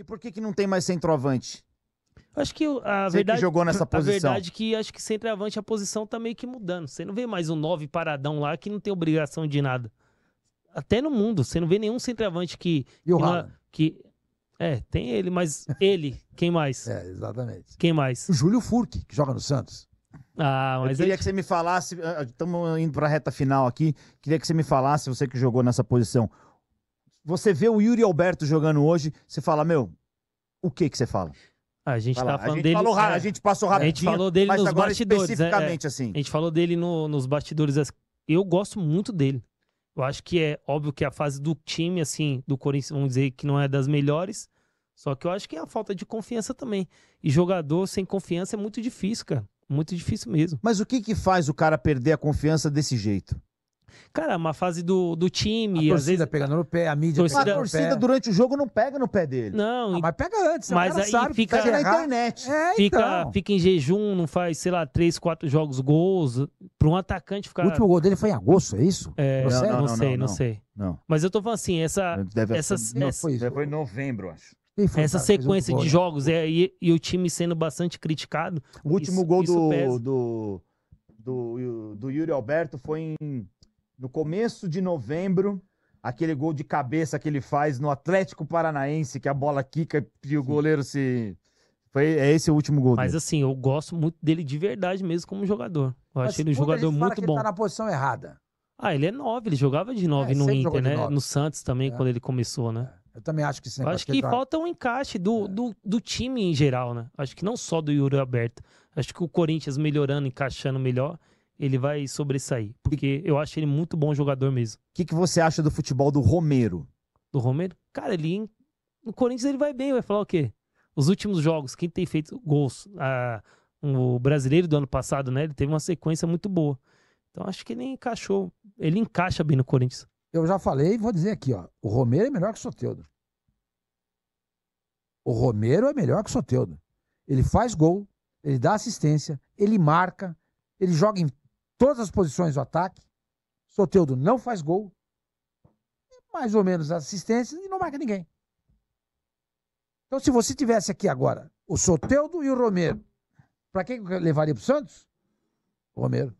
E por que, que não tem mais centroavante? Acho que a Você verdade. Que jogou nessa posição. A verdade é que acho que centroavante a posição tá meio que mudando. Você não vê mais um 9 paradão lá que não tem obrigação de nada. Até no mundo, você não vê nenhum centroavante que. E o que, não, é- que É, tem ele, mas ele, quem mais? É, exatamente. Quem mais? O Júlio Furque, que joga no Santos. Ah, mas eu queria é que você me falasse, estamos ah, indo para a reta final aqui, queria que você me falasse, você que jogou nessa posição, você vê o Yuri Alberto jogando hoje, você fala, meu, o que que você fala? A gente tá falando a gente dele. Falou, é, a gente passou rapidinho. A gente falou dele nos bastidores. É, especificamente, é, assim. A gente falou dele no, nos bastidores. Eu gosto muito dele. Eu acho que é óbvio que a fase do time, assim, do Corinthians, vamos dizer que não é das melhores. Só que eu acho que é a falta de confiança também. E jogador sem confiança é muito difícil, cara. Muito difícil mesmo. Mas o que que faz o cara perder a confiança desse jeito? Cara, uma fase do, do time. A às vezes, pegando no pé, a mídia torcida, pegando no torcida durante o jogo não pega no pé dele. Não, ah, mas pega antes, mas aí sabe, fica pega na internet. É, fica, então. fica em jejum, não faz, sei lá, três, quatro jogos gols. Para um atacante ficar. O último gol dele foi em agosto, é isso? É, não, não, é? não, não, sei, não, sei. Não. Mas eu tô falando assim, essa. Deve essa, não, essa foi, isso. foi em novembro, acho. Foi, Essa cara, sequência de né? jogos é, e, e, o time sendo bastante criticado. O último isso, gol isso do, do, do, do, Yuri Alberto foi em no começo de novembro, aquele gol de cabeça que ele faz no Atlético Paranaense, que a bola quica e o Sim. goleiro se. Foi, é esse o último gol. Mas dele. assim, eu gosto muito dele de verdade mesmo como jogador. Eu Mas, achei ele um jogador muito que bom. Ele tá na posição errada. Ah, ele é 9, ele jogava de 9 é, no Inter, né? No Santos também, é. quando ele começou, né? É, eu também acho que sim. Acho que, que falta um encaixe do, é. do, do, time em geral, né? Acho que não só do Yuri Alberto. Acho que o Corinthians melhorando, encaixando melhor ele vai sobressair. Porque e... eu acho ele muito bom jogador mesmo. O que, que você acha do futebol do Romero? Do Romero? Cara, ele. No Corinthians ele vai bem, vai falar o quê? Os últimos jogos, quem tem feito gols? O brasileiro do ano passado, né? Ele teve uma sequência muito boa. Então acho que ele encaixou. Ele encaixa bem no Corinthians. Eu já falei e vou dizer aqui, ó. O Romero é melhor que o Soteudo. O Romero é melhor que o Soteudo. Ele faz gol, ele dá assistência, ele marca, ele joga em todas as posições do ataque. Soteudo não faz gol. Mais ou menos assistência e não marca ninguém. Então, se você tivesse aqui agora o Soteudo e o Romero, para quem levaria para o Santos? O Romero.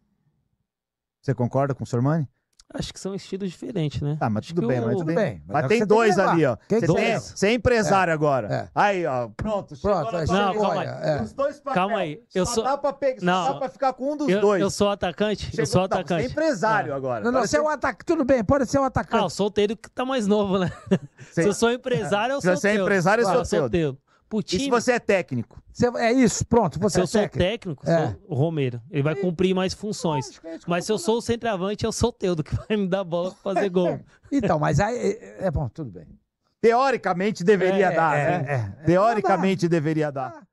Você concorda com o Sormani? Acho que são estilos diferentes, né? Ah, mas tudo bem, eu... mas tudo bem. Mas, mas tem tá dois tem ali, ó. Quem você, dois? Tem, você é empresário é. agora. É. Aí, ó. Pronto, Pronto chegou Não, calma aí. É. Os dois papéis. Calma aí. Eu só, sou... dá pra pegar, não, só dá pra ficar com um dos eu, dois. Eu sou atacante? Chegou, eu sou atacante. Não, você é empresário é. agora. Não, não, você é um atacante. Tudo bem, pode ser um atacante. Ah, o solteiro que tá mais novo, né? Se eu sou empresário, eu sou solteiro. Se você é empresário, ah, eu sou solteiro pro time. E se você é técnico? Você, é isso, pronto. Você se é eu sou técnico, é. sou o Romero. Ele vai é cumprir mais funções. Não, é mas se eu sou o centroavante, eu é sou o Teudo, que vai me dar bola pra fazer gol. É. então, mas aí. É, é bom, tudo bem. Teoricamente deveria dar, né? Teoricamente deveria dar. Ah.